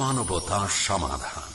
মানবতা সমাধান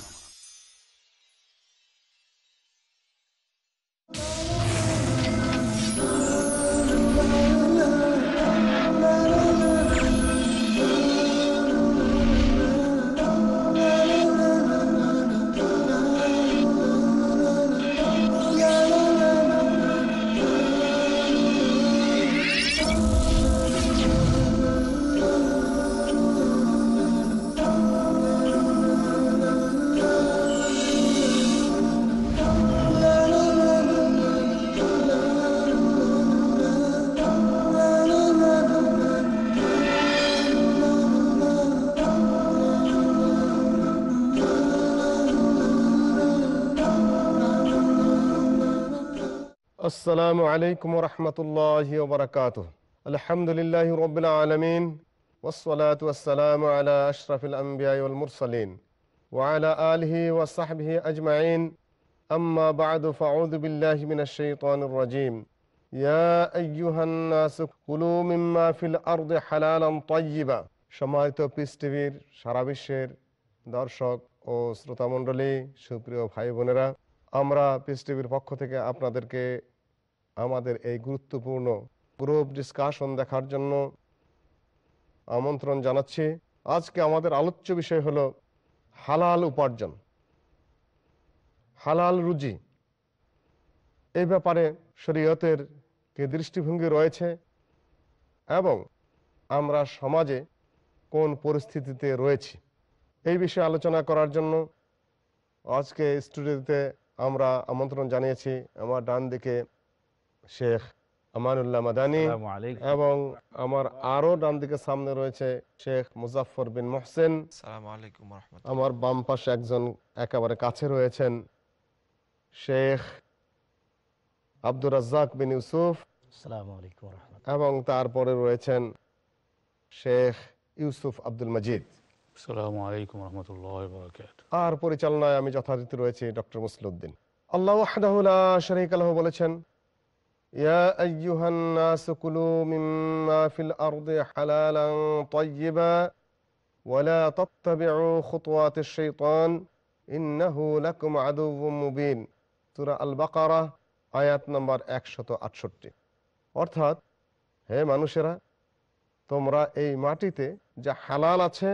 আসসালামু আলাইকুম রহমতুল্লাহ ওবরাকাত আলহামদুলিল্লাহ রবিল আলমিন ওসলাত আলা আশরাফিল আম্বিয়াল মুরসালিন ওয়ালা আলহি ওয়াসাহবিহি আজমাইন আম্মা বাদু ফাউযু বিল্লাহ মিনাশ শাইতানির রাজীম ইয়া আইয়ুহান নাস কুলু সম্মানিত পিস সারা বিশ্বের দর্শক ও শ্রোতা শ্রোতামণ্ডলী সুপ্রিয় ভাই বোনেরা আমরা পিস টিভির পক্ষ থেকে আপনাদেরকে আমাদের এই গুরুত্বপূর্ণ গ্রুপ ডিসকাশন দেখার জন্য আমন্ত্রণ জানাচ্ছি আজকে আমাদের আলোচ্য বিষয় হল হালাল উপার্জন হালাল রুজি এই ব্যাপারে শরীয়তের কে দৃষ্টিভঙ্গি রয়েছে এবং আমরা সমাজে কোন পরিস্থিতিতে রয়েছি এই বিষয়ে আলোচনা করার জন্য আজকে স্টুডিওতে আমরা আমন্ত্রণ জানিয়েছি আমার ডান দিকে শেখ আমানুল্লাহ মাদানি এবং আমার আরো ডান দিকে সামনে রয়েছে শেখ মুজাফর বিন মোহসেন আমার বাম পাশে একজন একেবারে কাছে রয়েছেন শেখ আব্দুর রাজ্জাক বিন ইউসুফ এবং তারপরে রয়েছেন শেখ ইউসুফ আব্দুল মজিদ আর পরিচালনায় আমি যথারীতি রয়েছি ডক্টর মুসলুদ্দিন আল্লাহ বলেছেন يا أيها الناس كلوا مما في الأرض حلالا طيبا ولا تتبعوا خطوات الشيطان إنه لكم عدو مبين سورة البقرة আয়াত নম্বর আটষট্টি অর্থাৎ হে মানুষেরা তোমরা এই মাটিতে যা হালাল আছে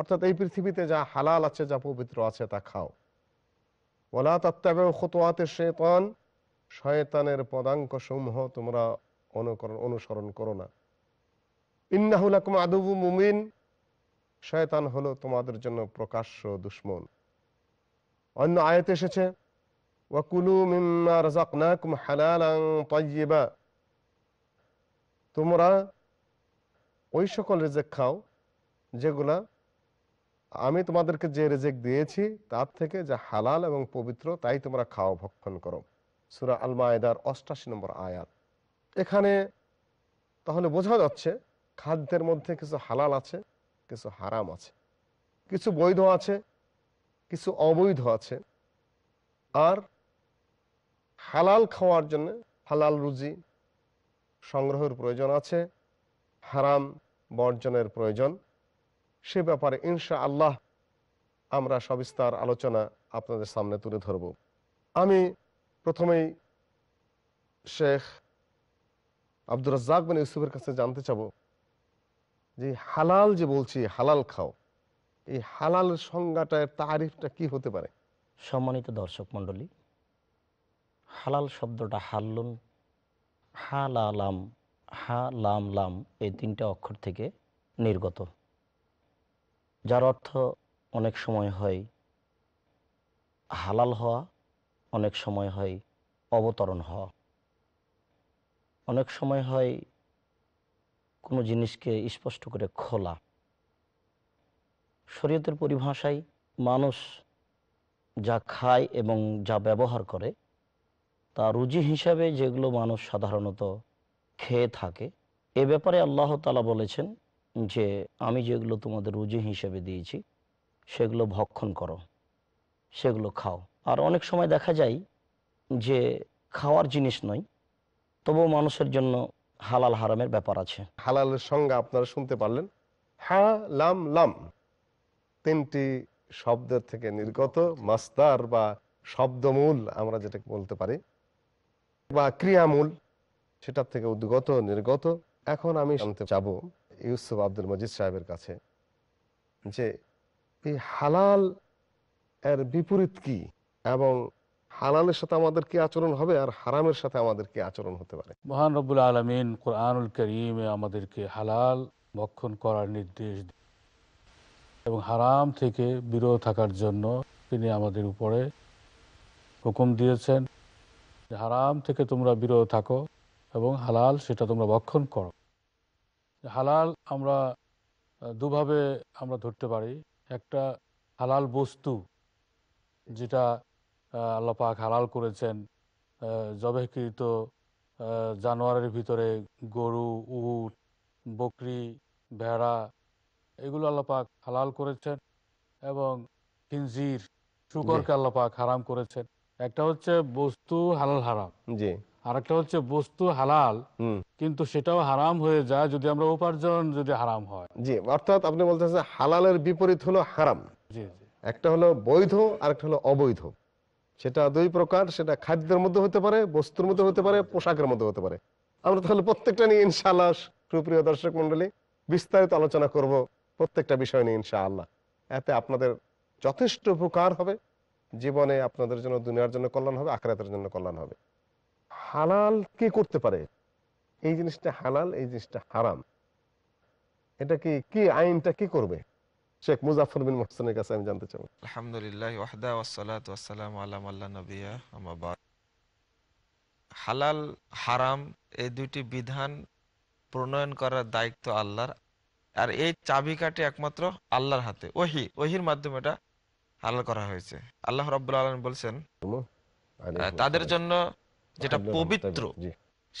অর্থাৎ এই পৃথিবীতে যা হালাল আছে যা পবিত্র আছে তা খাও ওলা তত্ত্বাবে খতোয়াতে শেতন শয়তানের পদাঙ্ক সমূহ তোমরা অনুকরণ অনুসরণ করো না ইন্নাহুলাকুম আদুবু মুমিন শয়তান হলো তোমাদের জন্য প্রকাশ্য দুশ্মন অন্য আয়ত এসেছে ওয়াকুলু মিম্মা রাজাকনাকুম হালালান তাইয়্যিবা তোমরা ওই সকল রেজেক খাও যেগুলা আমি তোমাদেরকে যে রেজেক দিয়েছি তার থেকে যা হালাল এবং পবিত্র তাই তোমরা খাও ভক্ষণ করো সুরা আল অষ্টাশি নম্বর আয়াত এখানে তাহলে বোঝা যাচ্ছে খাদ্যের মধ্যে কিছু হালাল আছে কিছু হারাম আছে কিছু বৈধ আছে কিছু অবৈধ আছে আর হালাল খাওয়ার জন্য হালাল রুজি সংগ্রহের প্রয়োজন আছে হারাম বর্জনের প্রয়োজন সে ব্যাপারে ইনশা আল্লাহ আমরা সবিস্তার আলোচনা আপনাদের সামনে তুলে ধরব আমি প্রথমেই শেখ আব্দুর রাজ্জাক মানে ইউসুফের কাছে জানতে চাবো যে হালাল যে বলছি হালাল খাও এই হালাল সংজ্ঞাটার তারিফটা কি হতে পারে সম্মানিত দর্শক মণ্ডলী হালাল শব্দটা হাল্লুন হা লালাম হা লাম লাম এই তিনটা অক্ষর থেকে নির্গত যার অর্থ অনেক সময় হয় হালাল হওয়া অনেক সময় হয় অবতরণ হওয়া অনেক সময় হয় কোনো জিনিসকে স্পষ্ট করে খোলা শরীয়তের পরিভাষায় মানুষ যা খায় এবং যা ব্যবহার করে তা রুজি হিসাবে যেগুলো মানুষ সাধারণত খেয়ে থাকে এ ব্যাপারে আল্লাহ তালা বলেছেন যে আমি যেগুলো তোমাদের রুজি হিসেবে দিয়েছি সেগুলো ভক্ষণ করো সেগুলো খাও আর অনেক সময় দেখা যায় যে খাওয়ার জিনিস নয় তবু মানুষের জন্য হালাল হারামের ব্যাপার আছে হালালের সংজ্ঞা আপনারা শুনতে পারলেন হালাম লাম লাম তিনটি শব্দের থেকে নির্গত মাস্তার বা শব্দমূল আমরা যেটাকে বলতে পারি বা ক্রিয়ামূল সেটার থেকে উদ্গত নির্গত এখন আমি শুনতে চাব ইউসুফ আব্দুল মজিদ সাহেবের কাছে যে এই হালাল এর বিপরীত কি এবং হালালের সাথে আমাদের কি আচরণ হবে আর হারামের সাথে আমাদের কি আচরণ হতে পারে মহান রবুল আলমিন কোরআনুল করিমে আমাদেরকে হালাল ভক্ষণ করার নির্দেশ এবং হারাম থেকে বিরত থাকার জন্য তিনি আমাদের উপরে হুকুম দিয়েছেন হারাম থেকে তোমরা বিরত থাকো এবং হালাল সেটা তোমরা ভক্ষণ করো হালাল আমরা দুভাবে আমরা ধরতে পারি একটা হালাল বস্তু যেটা আল্লাপাক হালাল করেছেন জবেকৃত জানোয়ারের ভিতরে গরু উট বকরি ভেড়া এগুলো আল্লাপাক হালাল করেছেন এবং খিনজির শুকরকে আল্লাপাক হারাম করেছেন একটা হচ্ছে বস্তু হালাল হারাম জি আর একটা হচ্ছে বস্তু হালাল কিন্তু সেটাও হারাম হয়ে যায় যদি আমরা উপার্জন যদি হারাম হয় জি অর্থাৎ আপনি বলতেছেন হালালের বিপরীত হলো হারাম জি একটা হলো বৈধ আর একটা হলো অবৈধ সেটা দুই প্রকার সেটা খাদ্যের মধ্যে হতে পারে বস্তুর মধ্যে হতে পারে পোশাকের মধ্যে হতে পারে আমরা তাহলে প্রত্যেকটা নিয়ে ইনশাআল্লাহ সুপ্রিয় দর্শক মন্ডলী বিস্তারিত আলোচনা করব প্রত্যেকটা বিষয় নিয়ে ইনশাআল্লাহ এতে আপনাদের যথেষ্ট উপকার হবে জীবনে আপনাদের জন্য দুনিয়ার জন্য কল্যাণ হবে আখরাতের জন্য কল্যাণ হবে হালাল কি করতে পারে এই জিনিসটা হালাল এই জিনিসটা হারাম এটা কি কি আইনটা কি করবে শেখ মুজাফর বিন মোহসেনের কাছে আমি জানতে চাই আলহামদুলিল্লাহ ওয়াহদা ওয়াসালাত ওয়াসালাম আলাম আল্লাহ নবিয়া আমাবাদ হালাল হারাম এই দুইটি বিধান প্রণয়ন করার দায়িত্ব আল্লাহর আর এই চাবিকাটি একমাত্র আল্লাহর হাতে ওহি ওহির মাধ্যমে এটা হালাল করা হয়েছে আল্লাহ রব্বুল্লা আলম বলছেন তাদের জন্য যেটা পবিত্র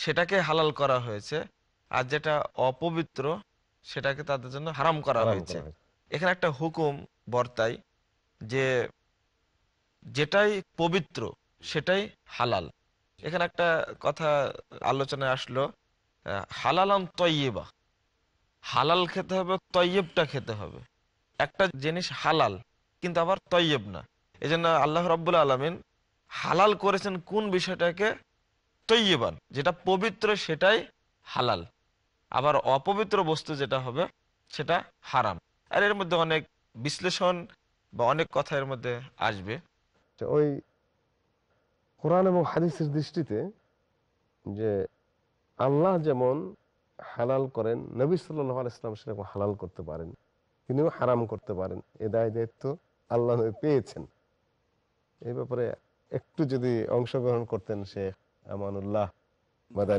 সেটাকে হালাল করা হয়েছে আর যেটা অপবিত্র সেটাকে তাদের জন্য হারাম করা হয়েছে এখানে একটা হুকুম বর্তায় যে যেটাই পবিত্র সেটাই হালাল এখানে একটা কথা আলোচনায় আসলো হালালাম তৈবা হালাল খেতে হবে তৈবটা খেতে হবে একটা জিনিস হালাল কিন্তু আবার তৈব না এই জন্য আল্লাহ রব্বুল আলমিন হালাল করেছেন কোন বিষয়টাকে তৈবান যেটা পবিত্র সেটাই হালাল আবার অপবিত্র বস্তু যেটা হবে সেটা হারাম আর এর মধ্যে অনেক বিশ্লেষণ বা অনেক কথা এর মধ্যে আসবে আচ্ছা, ওই কোরআন এবং হাদিসের দৃষ্টিতে যে আল্লাহ যেমন হালাল করেন নবী সাল্লাহ ইসলাম সেরকম হালাল করতে পারেন তিনিও হারাম করতে পারেন এ দায় দায়িত্ব আল্লাহ পেয়েছেন এই ব্যাপারে একটু যদি অংশগ্রহণ করতেন সে আমানুল্লাহ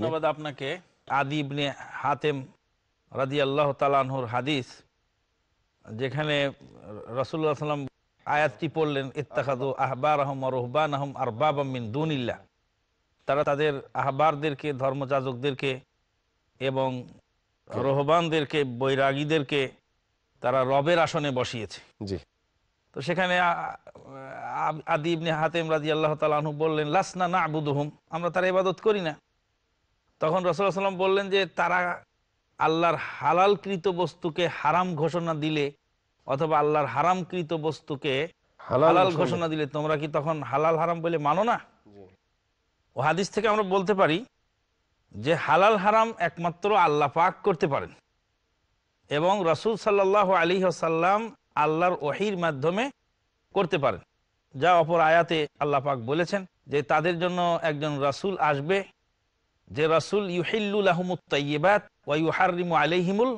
ধন্যবাদ আপনাকে আদিবনে হাতেম রাজি আল্লাহ তালানহুর হাদিস যেখানে রসুল্লাহ সাল্লাম আয়াতটি পড়লেন ইত্তাখাদু আহবার আহম রহবান আহম আর বাবামিন দুনিল্লা তারা তাদের আহবারদেরকে ধর্মযাজকদেরকে এবং রহবানদেরকে বৈরাগীদেরকে তারা রবের আসনে বসিয়েছে জি তো সেখানে আদি ইবনে হাতেম রাজি আল্লাহ তালু বললেন লাসনা না আবুদুহুম আমরা তারা ইবাদত করি না তখন রসুল্লাহ সাল্লাম বললেন যে তারা আল্লাহর হালালকৃত বস্তুকে হারাম ঘোষণা দিলে অথবা আল্লাহর হারামকৃত বস্তুকে হালাল ঘোষণা দিলে তোমরা কি তখন হালাল হারাম বলে মানো না ও হাদিস থেকে আমরা বলতে পারি যে হালাল হারাম একমাত্র আল্লাহ পাক করতে পারেন এবং রসুল সাল্লাহ আলী আসাল্লাম আল্লাহর ওহির মাধ্যমে করতে পারেন যা অপর আয়াতে আল্লাহ পাক বলেছেন যে তাদের জন্য একজন রাসুল আসবে যে রাসুল ইউহিল্লুল তাইয়েবাত ওয়াইহারিমু আলহিমুল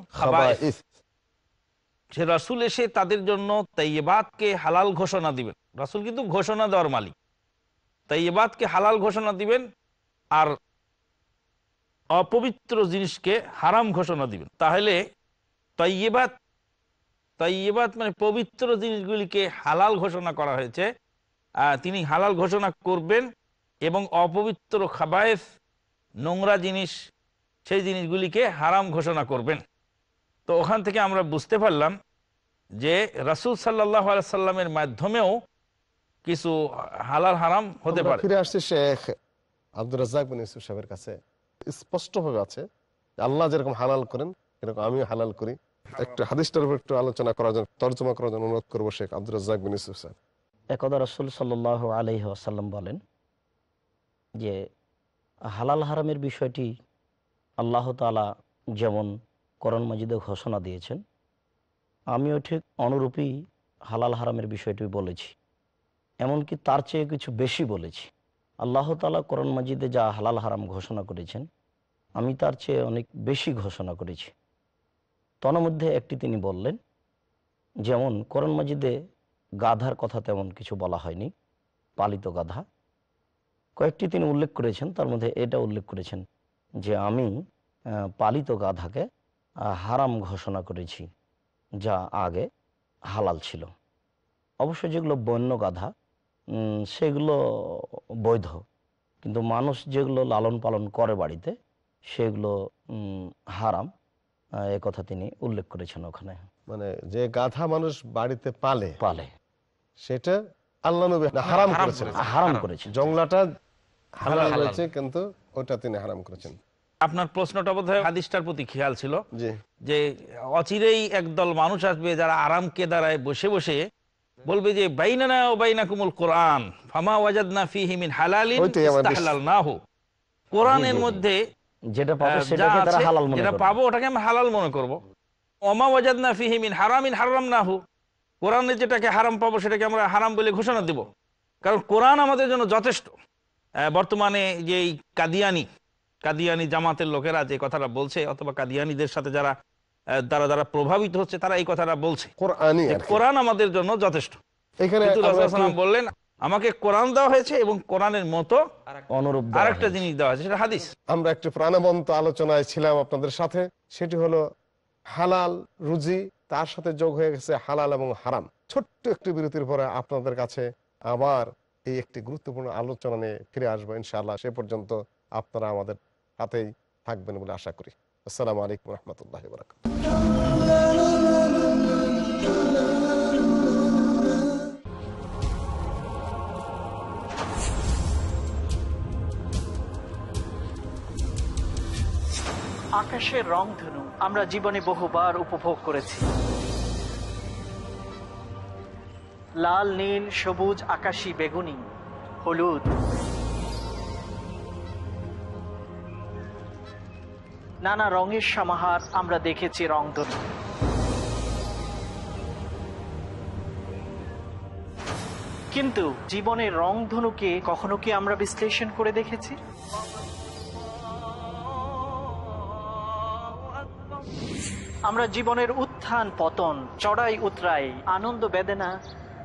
এসে তাদের জন্য তাইয়েবাদকে হালাল ঘোষণা দিবেন রাসুল কিন্তু ঘোষণা দেওয়ার মালিক তাইয়েবাদকে হালাল ঘোষণা দিবেন আর অপবিত্র জিনিসকে হারাম ঘোষণা দিবেন তাহলে তৈবাদ তৈবাদ মানে পবিত্র জিনিসগুলিকে হালাল ঘোষণা করা হয়েছে তিনি হালাল ঘোষণা করবেন এবং অপবিত্র খাবায়েস নোংরা জিনিস সেই জিনিসগুলিকে হারাম ঘোষণা করবেন তো ওখান থেকে আমরা বুঝতে পারলাম যে রাসুল সাল্লাহ সাল্লামের মাধ্যমেও কিছু হালাল হারাম হতে পারে ফিরে আসছে শেখ আব্দুর রাজাক ইউসুফ সাহেবের কাছে স্পষ্টভাবে আছে আল্লাহ যেরকম হালাল করেন এরকম আমিও হালাল করি একটু হাদিসটার উপর একটু আলোচনা করার জন্য তর্জমা করার জন্য অনুরোধ করবো শেখ আব্দুল রাজাক বিন ইউসুফ সাহেব একদা রসুল সাল্লাহ আলহি আসাল্লাম বলেন যে হালাল হারামের বিষয়টি আল্লাহ তালা যেমন করণ মজিদে ঘোষণা দিয়েছেন আমিও ঠিক অনুরূপী হালাল হারামের বিষয়টি বলেছি এমনকি তার চেয়ে কিছু বেশি বলেছি আল্লাহ তালা করণ মজিদে যা হালাল হারাম ঘোষণা করেছেন আমি তার চেয়ে অনেক বেশি ঘোষণা করেছি তনমধ্যে একটি তিনি বললেন যেমন করণ মজিদে গাধার কথা তেমন কিছু বলা হয়নি পালিত গাধা কয়েকটি তিনি উল্লেখ করেছেন তার মধ্যে এটা উল্লেখ করেছেন যে আমি পালিত গাধাকে হারাম ঘোষণা করেছি যা আগে হালাল ছিল অবশ্য যেগুলো বন্য গাধা সেগুলো বৈধ কিন্তু মানুষ যেগুলো লালন পালন করে বাড়িতে সেগুলো হারাম এ কথা তিনি উল্লেখ করেছেন ওখানে মানে যে গাধা মানুষ বাড়িতে পালে পালে সেটা আল্লাহ নবী হারাম করেছে হারাম করেছে জংলাটা হারাম হয়েছে কিন্তু ওটা তিনি হারাম করেছেন আপনার প্রশ্নটা বোধ হয় হাদিসটার প্রতি খেয়াল ছিল যে অচিরেই একদল মানুষ আসবে যারা আরামকে দাঁড়ায় বসে বসে বলবে যে বাইনানা ও কোরআন ফামা ওয়াজাদ না ফি হিমিন না হো কোরআনের মধ্যে যেটা পাবো ওটাকে আমি হালাল মনে করব। ওমা ওয়াজাদ না ফি হিমিন হারামিন হারাম না হো কোরআনে যেটাকে হারাম পাবো সেটাকে আমরা হারাম বলে ঘোষণা দিব কারণ কোরআন আমাদের জন্য যথেষ্ট বর্তমানে যে কাদিয়ানি কাদিয়ানি জামাতের লোকেরা যে কথাটা বলছে অথবা কাদিয়ানিদের সাথে যারা দ্বারা দ্বারা প্রভাবিত হচ্ছে তারা এই কথাটা বলছে কোরআন আমাদের জন্য যথেষ্ট বললেন আমাকে কোরআন দেওয়া হয়েছে এবং কোরআনের মতো অনুরূপ আরেকটা জিনিস দেওয়া হয়েছে সেটা হাদিস আমরা একটি প্রাণবন্ত আলোচনায় ছিলাম আপনাদের সাথে সেটি হলো হালাল রুজি তার সাথে যোগ হয়ে গেছে হালাল এবং হারাম ছোট্ট একটি বিরতির পরে আপনাদের কাছে আবার এই একটি গুরুত্বপূর্ণ আলোচনা নিয়ে ফিরে আসবো ইনশাআল্লাহ সে পর্যন্ত আপনারা আমাদের হাতেই থাকবেন বলে আশা করি আসসালাম আলাইকুম রহমতুল্লাহ আকাশের আকাশের ধনু আমরা জীবনে বহুবার উপভোগ করেছি লাল নীল সবুজ আকাশি বেগুনি হলুদ নানা রঙের সমাহার আমরা দেখেছি রং কিন্তু জীবনের রং ধনুকে কখনো কি আমরা বিশ্লেষণ করে দেখেছি আমরা জীবনের উত্থান পতন চড়াই উতরাই আনন্দ বেদনা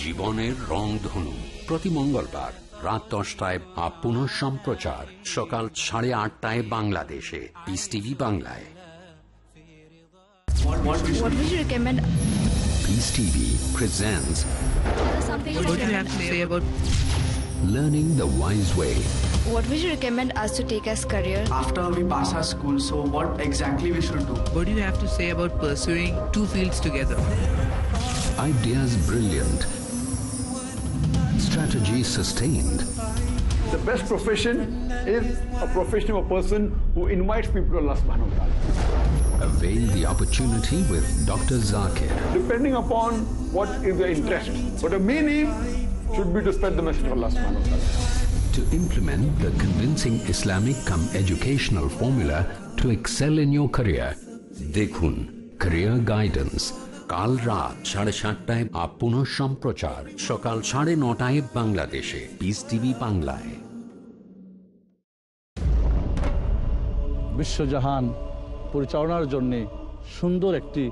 জীবনের রং ধনু প্রতি মঙ্গলবার রাত দশটায় বা পুনঃ সম্প্রচার সকাল সাড়ে আটটায় বাংলাদেশে পিস টিভি বাংলায় Peace TV presents What do you have to say about learning the wise way? What would you recommend us to take as career? After we pass our school, so what exactly we should do? What do you have to say about pursuing two fields together? ideas brilliant, strategy sustained. The best profession is a professional person who invites people to Allah subhanahu wa ta'ala. Avail the opportunity with Dr. Zakir. Depending upon what is your interest. But the main aim should be to spread the message of Allah subhanahu wa ta'ala. To implement the convincing Islamic come educational formula to excel in your career, Dekhun, Career Guidance কাল রাত সাড়ে সাতটায় আপন সম্প্রচার সকাল সাড়ে নটায় বাংলাদেশে পিস টিভি বাংলায় বিশ্বজাহান পরিচালনার জন্যে সুন্দর একটি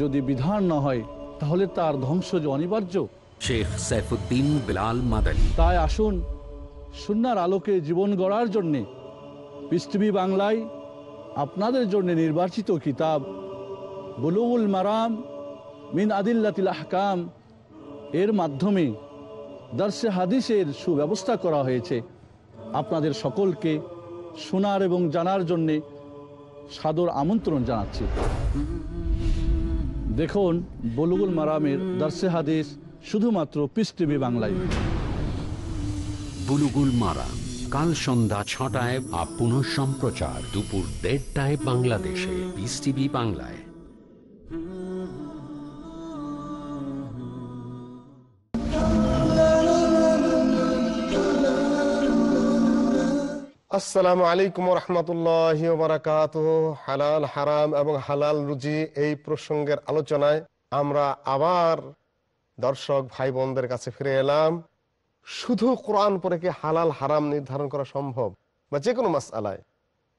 যদি বিধান না হয় তাহলে তার ধ্বংস যে অনিবার্য শেখ সাইফুদ্দিন বিলাল মাদানী তাই আসুন সুনার আলোকে জীবন গড়ার জন্যে পৃথিবী বাংলায় আপনাদের জন্য নির্বাচিত কিতাব বুলুগুল মারাম মিন আদিল্লাতিল আহকাম এর মাধ্যমে দর্শে হাদিসের সুব্যবস্থা করা হয়েছে আপনাদের সকলকে শোনার এবং জানার জন্যে সাদর আমন্ত্রণ জানাচ্ছি দেখুন বলুগুল মারামের দর্শে হাদিস শুধুমাত্র পিস টিভি বাংলায় বুলুগুল মারাম কাল সন্ধ্যা ছটায় আপ পুনঃ সম্প্রচার দুপুর দেড়টায় বাংলাদেশে পিস টিভি বাংলায় আসসালামু আলাইকুম রহমতুল্লাহ বারাকাত হালাল হারাম এবং হালাল রুজি এই প্রসঙ্গের আলোচনায় আমরা আবার দর্শক ভাই বোনদের কাছে ফিরে এলাম শুধু কোরআন পরে কি হালাল হারাম নির্ধারণ করা সম্ভব বা যে কোনো মাস আলায়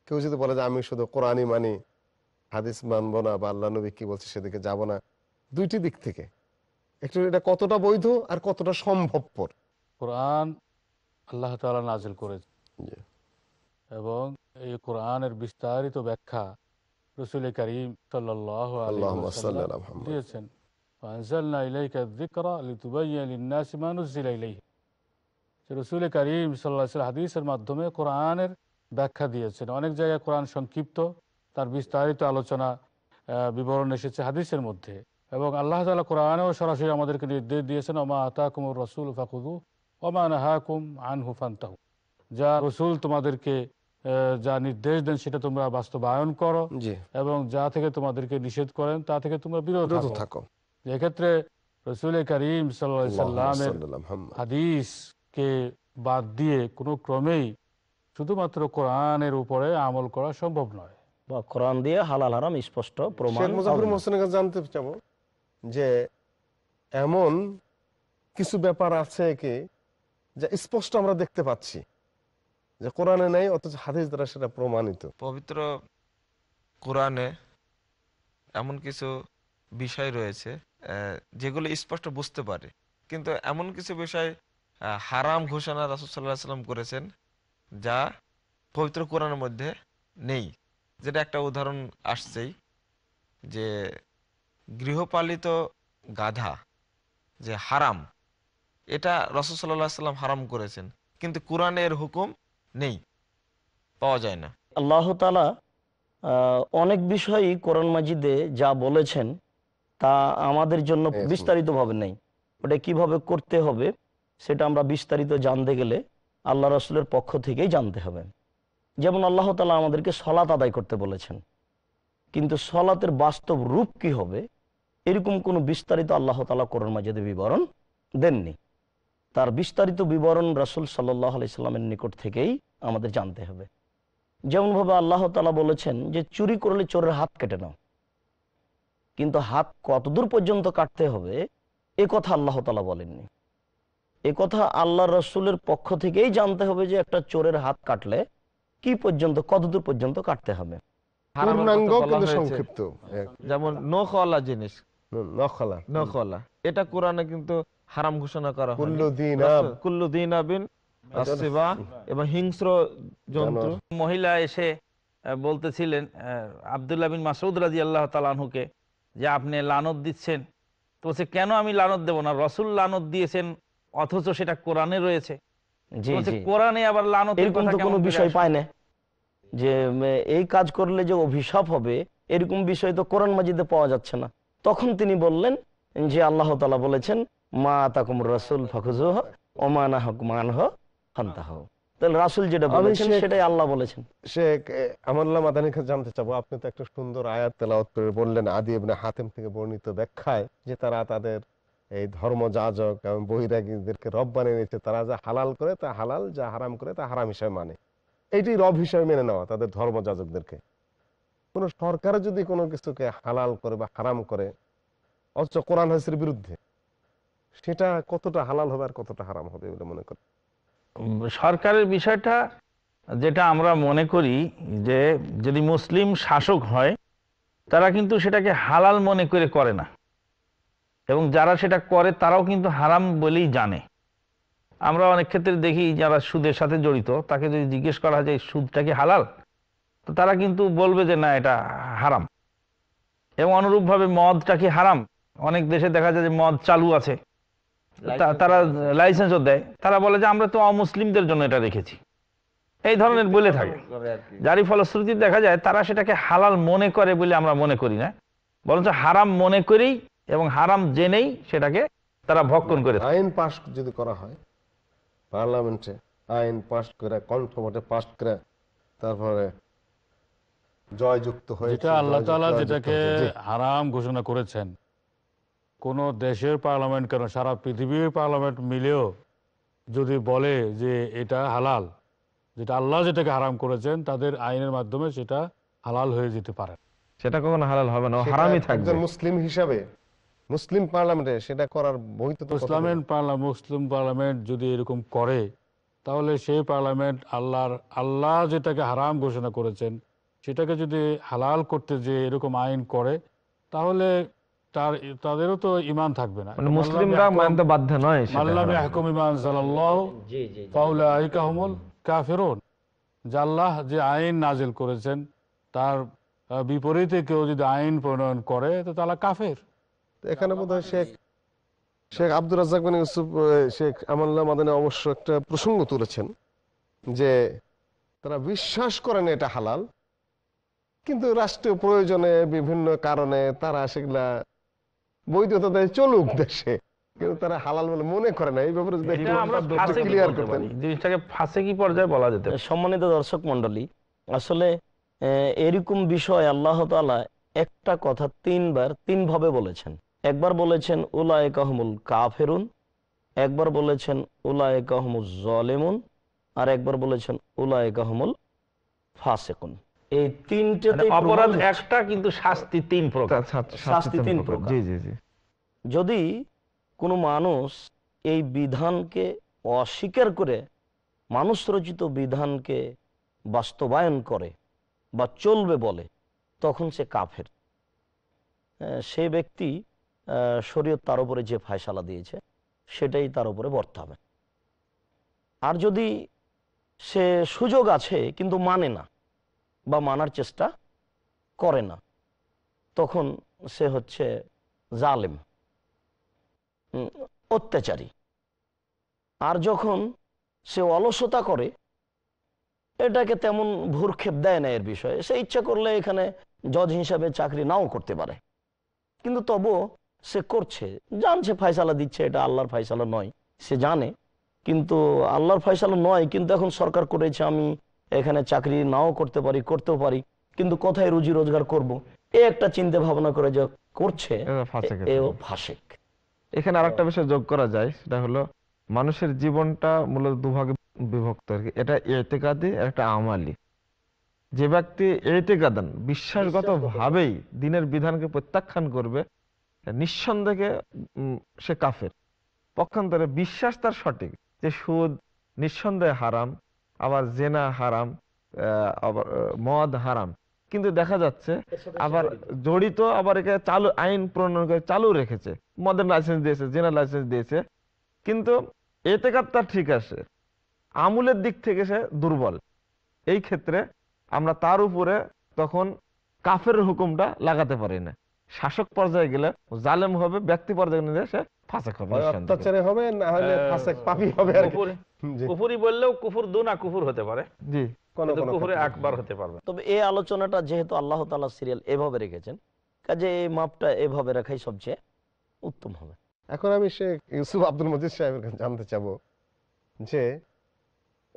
কেউ যদি বলে যে আমি শুধু কোরআনই মানি হাদিস মানব না বা আল্লাহ নবী কী বলছে সেদিকে যাব না দুইটি দিক থেকে একটু এটা কতটা বৈধ আর কতটা সম্ভবপর কোরআন আল্লাহ তালা নাজিল করেছে এবং এই কোরআনের বিস্তারিত ব্যাখ্যা রসুল করিম সাল্লাহ দিয়েছেন রসুল করিম সাল্লাহ হাদিসের মাধ্যমে কোরআনের ব্যাখ্যা দিয়েছেন অনেক জায়গায় কোরআন সংক্ষিপ্ত তার বিস্তারিত আলোচনা বিবরণ এসেছে হাদিসের মধ্যে এবং আল্লাহ তালা কোরআনেও সরাসরি আমাদেরকে নির্দেশ দিয়েছেন ওমা আতাকুম রসুল ফাকুদু ওমা নাহাকুম আনহু ফান্তাহু যা রসুল তোমাদেরকে যা নির্দেশ দেন সেটা তোমরা বাস্তবায়ন করো এবং যা থেকে তোমাদেরকে নিষেধ করেন তা থেকে তোমরা বিরত থাকো এক্ষেত্রে রসুল করিম সাল্লামের হাদিস কে বাদ দিয়ে কোনো ক্রমেই শুধুমাত্র কোরআনের উপরে আমল করা সম্ভব নয় বা কোরআন দিয়ে হালাল হারাম স্পষ্ট প্রমাণ মুজাফর মোহসেনের কাছে জানতে চাবো যে এমন কিছু ব্যাপার আছে কি যা স্পষ্ট আমরা দেখতে পাচ্ছি যে কোরআনে নেই অথচ হাদিস দ্বারা সেটা প্রমাণিত পবিত্র কোরআনে এমন কিছু বিষয় রয়েছে যেগুলো স্পষ্ট বুঝতে পারে কিন্তু এমন কিছু বিষয় হারাম ঘোষণা রাসুসাল্লাহ সাল্লাম করেছেন যা পবিত্র কোরআনের মধ্যে নেই যেটা একটা উদাহরণ আসছেই যে গৃহপালিত গাধা যে হারাম এটা রসদ সাল্লাহ সাল্লাম হারাম করেছেন কিন্তু কোরআনের হুকুম নেই পাওয়া যায় না আল্লাহ তালা অনেক বিষয়ই কোরআন মাজিদে যা বলেছেন তা আমাদের জন্য হ্যাঁ, বিস্তারিতভাবে নেই ওটা কিভাবে করতে হবে সেটা আমরা বিস্তারিত জানতে গেলে আল্লাহ রসুলের পক্ষ থেকেই জানতে হবে যেমন আল্লাহ তালা আমাদেরকে সলাত আদায় করতে বলেছেন কিন্তু সলাতের বাস্তব রূপ কি হবে এরকম কোনো বিস্তারিত আল্লাহ তালা কোরআন মাজিদে বিবরণ দেননি তার বিস্তারিত বিবরণ রাসুল সাল্লাহ আলাইস্লামের নিকট থেকেই আমাদের জানতে হবে যেমনভাবে আল্লাহ তালা বলেছেন যে চুরি করলে চোরের হাত কেটে নাও কিন্তু হাত কতদূর পর্যন্ত কাটতে হবে এ কথা আল্লাহ তালা বলেননি এ কথা আল্লাহ রসুলের পক্ষ থেকেই জানতে হবে যে একটা চোরের হাত কাটলে কি পর্যন্ত কতদূর পর্যন্ত কাটতে হবে হ্যাঁ। যেমন নখলা জিনিস নখলা নখলা এটা কোরআনে কিন্তু হারাম ঘোষণা করা এবং হিংস্র মহিলা এসে বলতেছিলেন বিন মাসুদ রাজি আল্লাহ যে আপনি লানত দিচ্ছেন তো বলছে কেন আমি লানত দেব না রসুল লানত দিয়েছেন অথচ সেটা কোরআনে রয়েছে কোরআনে আবার লানত এরকম তো কোনো বিষয় পায় না যে এই কাজ করলে যে অভিশাপ হবে এরকম বিষয় তো কোরআন মাজিদে পাওয়া যাচ্ছে না তখন তিনি বললেন যে আল্লাহ তালা বলেছেন মা তাকুম রসুল মান হোক যেটা আল্লাহ বলেছেন আপনি তো একটা সুন্দর আয়াত করে বললেন থেকে বর্ণিত ব্যাখ্যায় যে তারা তাদের এই ধর্ম যাজক এবং বহিরাগীদেরকে রব বানিয়ে তারা যা হালাল করে তা হালাল যা হারাম করে তা হারাম হিসাবে মানে এটি রব হিসাবে মেনে নেওয়া তাদের ধর্ম যাজকদেরকে কোনো সরকার যদি কোনো কিছুকে হালাল করে বা হারাম করে অথচ কোরআন হাসির বিরুদ্ধে সেটা কতটা হালাল হবে আর কতটা হারাম হবে বলে মনে করেন সরকারের বিষয়টা যেটা আমরা মনে করি যে যদি মুসলিম শাসক হয় তারা কিন্তু সেটাকে হালাল মনে করে করে না এবং যারা সেটা করে তারাও কিন্তু হারাম বলেই জানে আমরা অনেক ক্ষেত্রে দেখি যারা সুদের সাথে জড়িত তাকে যদি জিজ্ঞেস করা হয় যে সুদটা কি হালাল তো তারা কিন্তু বলবে যে না এটা হারাম এবং অনুরূপভাবে মদটা কি হারাম অনেক দেশে দেখা যায় যে মদ চালু আছে তারা লাইসেন্সও দেয় তারা বলে যে আমরা তো অমুসলিমদের জন্য এটা দেখেছি এই ধরনের বলে থাকে যারই ফলশ্রুতি দেখা যায় তারা সেটাকে হালাল মনে করে বলে আমরা মনে করি না বরঞ্চ হারাম মনে করেই এবং হারাম জেনেই সেটাকে তারা ভক্ষণ করে আইন পাশ যদি করা হয় পার্লামেন্টে আইন পাশ করে কণ্ঠ মতে পাশ করে তারপরে জয়যুক্ত হয়ে আল্লাহ যেটাকে হারাম ঘোষণা করেছেন কোনো দেশের পার্লামেন্ট কেন সারা পৃথিবীর পার্লামেন্ট মিলেও যদি বলে যে এটা হালাল যেটা আল্লাহ যেটাকে হারাম করেছেন তাদের আইনের মাধ্যমে সেটা হালাল হয়ে যেতে পারে সেটা কখনো হালাল হবে না হারামই থাকবে মুসলিম হিসাবে মুসলিম পার্লামেন্টে সেটা করার বৈধতা ইসলামের পার্লামেন্ট মুসলিম পার্লামেন্ট যদি এরকম করে তাহলে সেই পার্লামেন্ট আল্লাহর আল্লাহ যেটাকে হারাম ঘোষণা করেছেন সেটাকে যদি হালাল করতে যে এরকম আইন করে তাহলে তাদেরও তো ইমান থাকবে না মানে মুসলিমরা মানতে বাধ্য নয় আল্লাহ হাকুম ইমান সাল্লাহ পাউলাহমুল কাফেরুন জাল্লাহ যে আইন নাজিল করেছেন তার বিপরীতে কেউ যদি আইন প্রণয়ন করে তো তাহলে কাফের এখানে বোধ হয় শেখ শেখ আব্দুর রাজাক বিন ইউসুফ শেখ আমাল্লা মাদানে অবশ্য একটা প্রসঙ্গ তুলেছেন যে তারা বিশ্বাস করেন এটা হালাল কিন্তু রাষ্ট্রীয় প্রয়োজনে বিভিন্ন কারণে তারা সেগুলা বৈধতা দেয় চলুক দেশে কিন্তু তারা হালাল বলে মনে করে না এই ব্যাপারে যদি ক্লিয়ার করতেন জিনিসটাকে ফাঁসে কি পর্যায়ে বলা যেতে সম্মানিত দর্শক মন্ডলী আসলে এরকম বিষয় আল্লাহ তালা একটা কথা তিনবার তিন ভাবে বলেছেন একবার বলেছেন উলায় কাহমুল কাফেরুন একবার বলেছেন উলায় কাহমুল জলেমুন আর একবার বলেছেন উলায় কাহমুল ফাসেকুন এই তিনটে মানে অপরাধ একটা কিন্তু শাস্তি তিন প্রকার আচ্ছা, আচ্ছা, শাস্তি তিন প্রকার জি জি জি যদি কোনো মানুষ এই বিধানকে অস্বীকার করে মানুষ রচিত বিধানকে বাস্তবায়ন করে বা চলবে বলে তখন সে কাফের সে ব্যক্তি শরীয়ত তার উপরে যে ফায়সালা দিয়েছে সেটাই তার উপরে হবে আর যদি সে সুযোগ আছে কিন্তু মানে না বা মানার চেষ্টা করে না তখন সে হচ্ছে জালেম অত্যাচারী আর যখন সে অলসতা করে এটাকে তেমন ভুরক্ষেপ দেয় না এর বিষয়ে সে ইচ্ছা করলে এখানে জজ হিসাবে চাকরি নাও করতে পারে কিন্তু তবুও সে করছে জানছে ফাইসালা দিচ্ছে এটা আল্লাহর ফায়সালা নয় সে জানে কিন্তু আল্লাহর ফায়সালা নয় কিন্তু এখন সরকার করেছে আমি এখানে চাকরি নাও করতে পারি করতেও পারি কিন্তু কোথায় রুজি রোজগার করব। এ একটা চিন্তা ভাবনা করে যা করছে এও ফাঁসেক এখানে আর একটা বিষয় যোগ করা যায় সেটা হলো মানুষের জীবনটা মূলত দুভাগে বিভক্ত আর কি এটা এতেকাদি একটা আমালি যে ব্যক্তি এতে এতেকাদান বিশ্বাসগত ভাবেই দিনের বিধানকে প্রত্যাখ্যান করবে নিঃসন্দেহে সে কাফের পক্ষান্তরে বিশ্বাস তার সঠিক যে সুদ নিঃসন্দেহে হারাম আবার জেনা হারাম আবার মদ হারাম কিন্তু দেখা যাচ্ছে আবার জড়িত আবার একে চালু আইন প্রণয়ন করে চালু রেখেছে মদের লাইসেন্স দিয়েছে জেনার লাইসেন্স দিয়েছে কিন্তু এতে তার ঠিক আছে আমুলের দিক থেকে সে দুর্বল এই ক্ষেত্রে আমরা তার উপরে তখন কাফের হুকুমটা লাগাতে পারি না শাসক পর্যায়ে গেলে জালেম হবে ব্যক্তি পর্যায়ে সে ফাসেক হবে অত্যাচারে হবে না হলে ফাসেক পাপী হবে আর কুফুরি বললেও কুফুর দুনা কুফুর হতে পারে জি কুফুরে হতে পারবে তবে এই আলোচনাটা যেহেতু আল্লাহ তাআলা সিরিয়াল এভাবে রেখেছেন কাজে এই মাপটা এভাবে রাখাই সবচেয়ে উত্তম হবে এখন আমি শেখ ইউসুফ আব্দুল মজিদ সাহেবের কাছে জানতে চাবো যে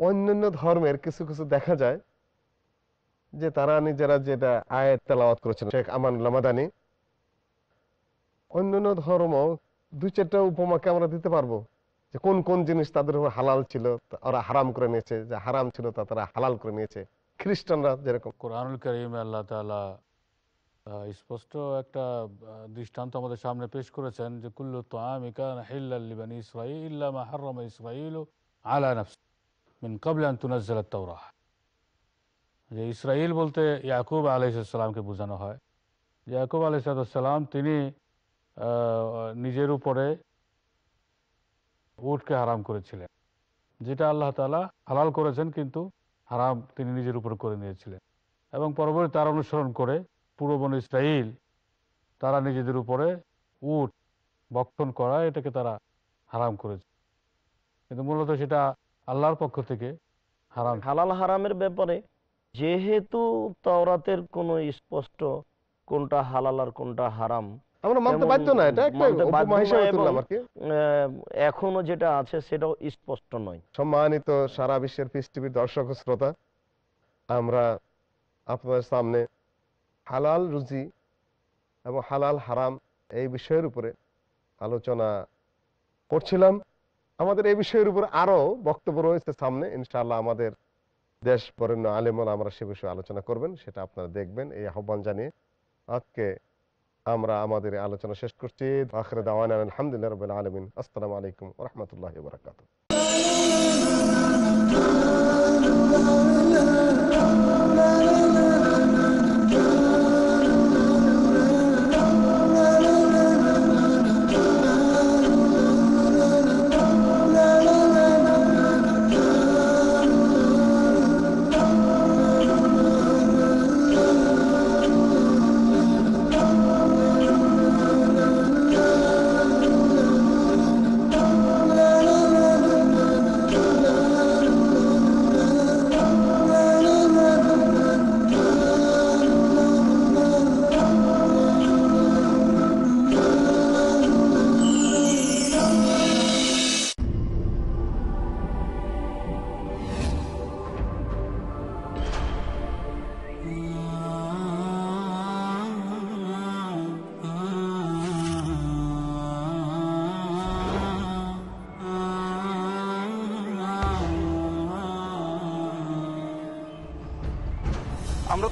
অন্যান্য ধর্মের কিছু কিছু দেখা যায় যে তারা নিজেরা যেটা আয়াত তেলাওয়াত করেছেন শেখ আমানুল্লাহ মাদানি অন্যান্য ধর্ম দুই চারটা উপমাকে আমরা দিতে পারবো যে কোন কোন জিনিস তাদের হালাল ছিল ওরা হারাম করে নিয়েছে যে হারাম ছিল তা তারা হালাল করে নিয়েছে খ্রিস্টানরা যেরকম কোরআনুল করিম আল্লাহ তালা স্পষ্ট একটা দৃষ্টান্ত আমাদের সামনে পেশ করেছেন যে কুল্লু তো ইকান ইসরাইল যে বলতে ইয়াকুব আলহিসামকে বোঝানো হয় ইয়াকুব আলহিসাম তিনি নিজের উপরে উঠকে হারাম করেছিলেন যেটা আল্লাহ তালা হালাল করেছেন কিন্তু হারাম তিনি নিজের উপরে করে নিয়েছিলেন এবং পরবর্তী তার অনুসরণ করে পূর্ববন ইসরাইল তারা নিজেদের উপরে উট বক্ষণ করা এটাকে তারা হারাম করেছে কিন্তু মূলত সেটা আল্লাহর পক্ষ থেকে হারাম হালাল হারামের ব্যাপারে যেহেতু তওরাতের কোনো স্পষ্ট কোনটা হালাল আর কোনটা হারাম আমরা মানতে বাধ্য না এটা একটা উপমা হিসেবে তুললাম আর কি এখনো যেটা আছে সেটাও স্পষ্ট নয় সম্মানিত সারা বিশ্বের পিস টিভির দর্শক শ্রোতা আমরা আপনাদের সামনে হালাল রুজি এবং হালাল হারাম এই বিষয়ের উপরে আলোচনা করছিলাম আমাদের এই বিষয়ের উপর আরও বক্তব্য রয়েছে সামনে ইনশাআল্লাহ আমাদের দেশ বরেণ্য আলেমন আমরা সে বিষয়ে আলোচনা করবেন সেটা আপনারা দেখবেন এই আহ্বান জানিয়ে আজকে আমরা আমাদের আলোচনা শেষ করছি আখরে দাওয়ানা আলহামদুলিল্লাহ রবিল আলামিন আসসালামু আলাইকুম ওয়া রাহমাতুল্লাহি ওয়া Oh,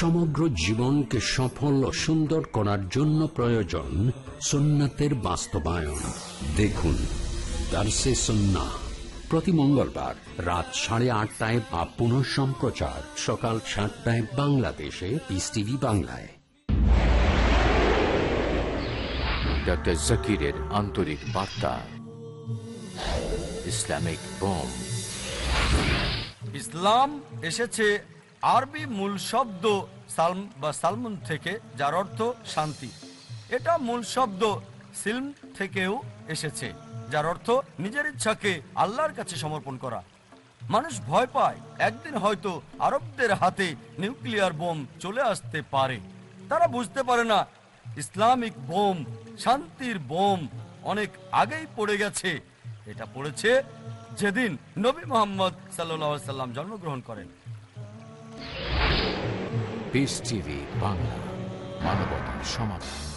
সমগ্র জীবনকে সফল ও সুন্দর করার জন্য প্রয়োজন সুন্নাতের বাস্তবায়ন দেখুন দার্সে সুন্না প্রতি মঙ্গলবার রাত সাড়ে আটটায় বা পুনঃ সম্প্রচার সকাল সাতটায় বাংলাদেশে পিস টিভি বাংলায় জাকিরের আন্তরিক বার্তা ইসলামিক বোম ইসলাম এসেছে আরবি মূল শব্দ সালম বা সালমুন থেকে যার অর্থ শান্তি এটা মূল শব্দ সিলম থেকেও এসেছে যার অর্থ নিজের ইচ্ছাকে আল্লাহর কাছে সমর্পণ করা মানুষ ভয় পায় একদিন হয়তো আরবদের হাতে নিউক্লিয়ার বোম চলে আসতে পারে তারা বুঝতে পারে না ইসলামিক বোম শান্তির বোম অনেক আগেই পড়ে গেছে এটা পড়েছে যেদিন নবী মোহাম্মদ সাল্লাহ সাল্লাম জন্মগ্রহণ করেন পিস টিভি বাংলা মানবতার সমাধান